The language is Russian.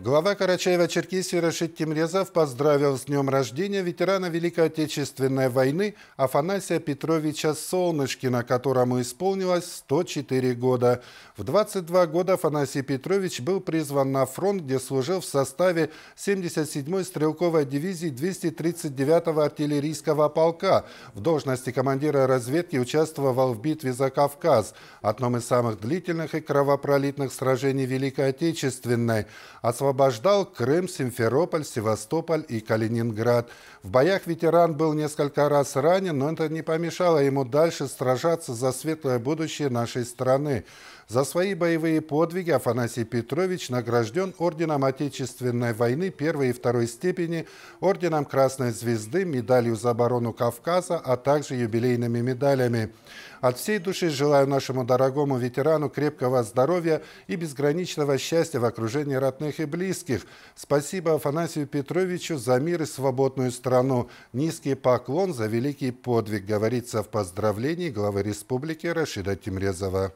Глава Карачаева-Черкесии Рашид Тимрезов поздравил с днем рождения ветерана Великой Отечественной войны Афанасия Петровича Солнышкина, которому исполнилось 104 года. В 22 года Афанасий Петрович был призван на фронт, где служил в составе 77-й стрелковой дивизии 239-го артиллерийского полка. В должности командира разведки участвовал в битве за Кавказ, одном из самых длительных и кровопролитных сражений Великой Отечественной. От освобождал Крым, Симферополь, Севастополь и Калининград. В боях ветеран был несколько раз ранен, но это не помешало ему дальше сражаться за светлое будущее нашей страны. За свои боевые подвиги Афанасий Петрович награжден Орденом Отечественной войны первой и второй степени, Орденом Красной Звезды, медалью за оборону Кавказа, а также юбилейными медалями. От всей души желаю нашему дорогому ветерану крепкого здоровья и безграничного счастья в окружении родных и близких. Спасибо Афанасию Петровичу за мир и свободную страну. Низкий поклон за великий подвиг, говорится в поздравлении главы республики Рашида Тимрезова.